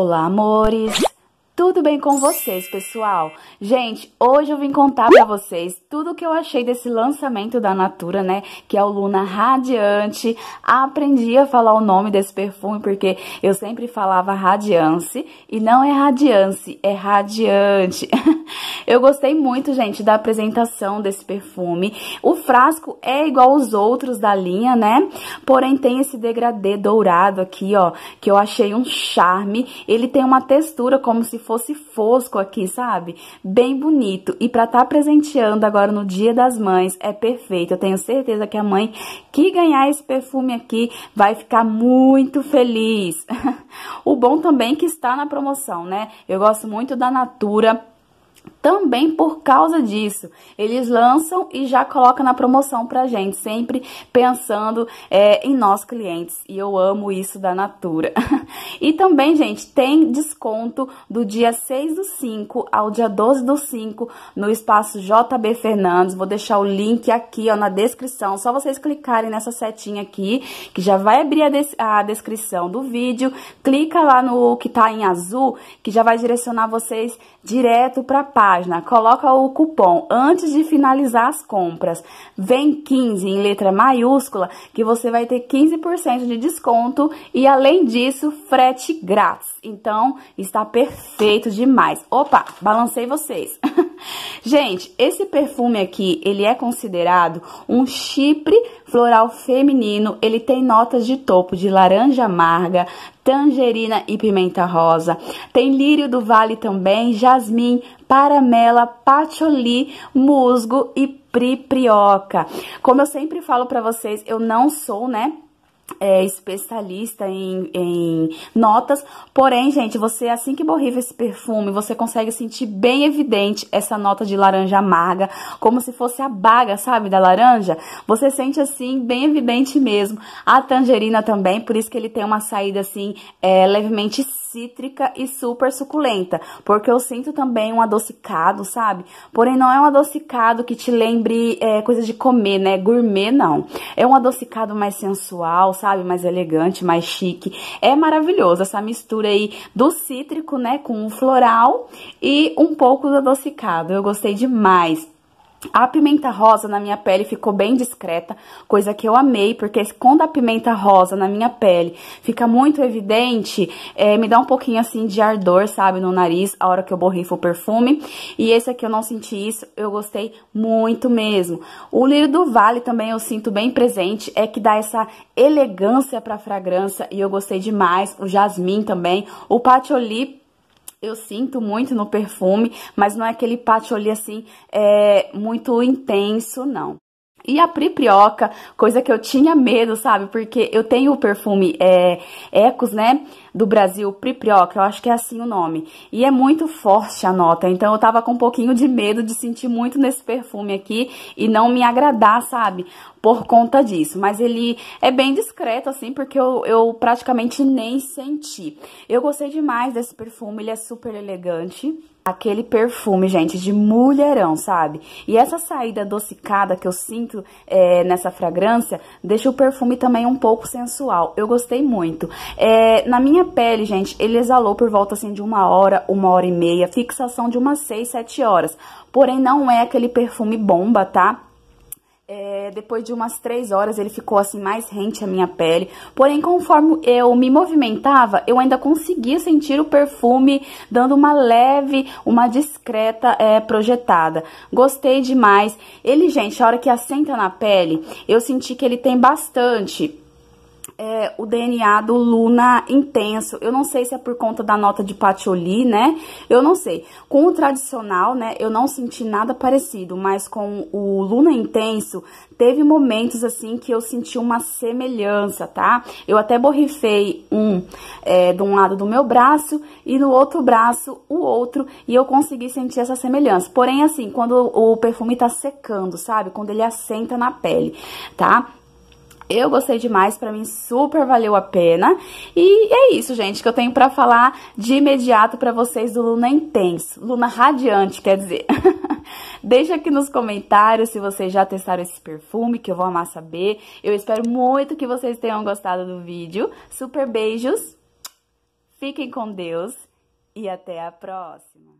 Olá, amores! Tudo bem com vocês, pessoal? Gente, hoje eu vim contar pra vocês tudo o que eu achei desse lançamento da Natura, né? Que é o Luna Radiante. Aprendi a falar o nome desse perfume porque eu sempre falava Radiance e não é Radiance, é Radiante. eu gostei muito, gente, da apresentação desse perfume. O frasco é igual os outros da linha, né? Porém, tem esse degradê dourado aqui, ó, que eu achei um charme. Ele tem uma textura como se fosse fosco aqui, sabe? Bem bonito. E pra estar tá presenteando agora no Dia das Mães é perfeito. Eu tenho certeza que a mãe que ganhar esse perfume aqui vai ficar muito feliz. o bom também que está na promoção, né? Eu gosto muito da Natura também por causa disso. Eles lançam e já colocam na promoção pra gente, sempre pensando é, em nós clientes. E eu amo isso da Natura. e também, gente, tem desconto do dia 6 do 5 ao dia 12 do 5 no espaço JB Fernandes. Vou deixar o link aqui ó, na descrição. Só vocês clicarem nessa setinha aqui, que já vai abrir a, des a descrição do vídeo. Clica lá no que tá em azul, que já vai direcionar vocês direto pra página, coloca o cupom antes de finalizar as compras. Vem 15 em letra maiúscula, que você vai ter 15% de desconto e além disso, frete grátis. Então, está perfeito demais. Opa, balancei vocês. Gente, esse perfume aqui, ele é considerado um chipre floral feminino. Ele tem notas de topo de laranja amarga, tangerina e pimenta rosa. Tem lírio do vale também, jasmim, paramela, patchouli, musgo e priprioca. Como eu sempre falo para vocês, eu não sou, né? é, especialista em, em, notas. Porém, gente, você assim que borrifa esse perfume, você consegue sentir bem evidente essa nota de laranja amarga, como se fosse a baga, sabe, da laranja. Você sente assim bem evidente mesmo. A tangerina também, por isso que ele tem uma saída assim é, levemente cítrica e super suculenta, porque eu sinto também um adocicado, sabe? Porém, não é um adocicado que te lembre é, coisa de comer, né? Gourmet, não. É um adocicado mais sensual, sabe? Mais elegante, mais chique. É maravilhoso essa mistura aí do cítrico, né? Com o floral e um pouco do adocicado. Eu gostei demais. A pimenta rosa na minha pele ficou bem discreta, coisa que eu amei, porque quando a pimenta rosa na minha pele fica muito evidente, é, me dá um pouquinho assim de ardor, sabe, no nariz, a hora que eu borrifo o perfume. E esse aqui eu não senti isso, eu gostei muito mesmo. O lírio do vale também eu sinto bem presente, é que dá essa elegância pra fragrância e eu gostei demais. O jasmim também, o patchouli eu sinto muito no perfume, mas não é aquele patchouli assim é, muito intenso, não. E a priprioca, coisa que eu tinha medo, sabe? Porque eu tenho o perfume é, Ecos, né? do Brasil, Priprioca, eu acho que é assim o nome. E é muito forte a nota, então eu tava com um pouquinho de medo de sentir muito nesse perfume aqui e não me agradar, sabe? Por conta disso. Mas ele é bem discreto, assim, porque eu, eu praticamente nem senti. Eu gostei demais desse perfume, ele é super elegante aquele perfume, gente, de mulherão, sabe? E essa saída adocicada que eu sinto é, nessa fragrância deixa o perfume também um pouco sensual. Eu gostei muito. É, na minha minha pele, gente, ele exalou por volta assim de uma hora, uma hora e meia, fixação de umas 6, 7 horas. Porém, não é aquele perfume bomba, tá? É, depois de umas três horas ele ficou assim mais rente à minha pele. Porém, conforme eu me movimentava, eu ainda conseguia sentir o perfume dando uma leve, uma discreta é, projetada. Gostei demais. Ele, gente, a hora que assenta na pele, eu senti que ele tem bastante é, o DNA do Luna intenso. Eu não sei se é por conta da nota de patchouli, né? Eu não sei. Com o tradicional, né, eu não senti nada parecido, mas com o Luna intenso, teve momentos, assim, que eu senti uma semelhança, tá? Eu até borrifei um é, de um lado do meu braço e no outro braço o outro, e eu consegui sentir essa semelhança. Porém, assim, quando o perfume tá secando, sabe? Quando ele assenta na pele, tá? Eu gostei demais, pra mim super valeu a pena. E é isso, gente, que eu tenho pra falar de imediato pra vocês do Luna Intenso. Luna Radiante, quer dizer. Deixa aqui nos comentários se vocês já testaram esse perfume, que eu vou amar saber. Eu espero muito que vocês tenham gostado do vídeo. Super beijos, fiquem com Deus e até a próxima.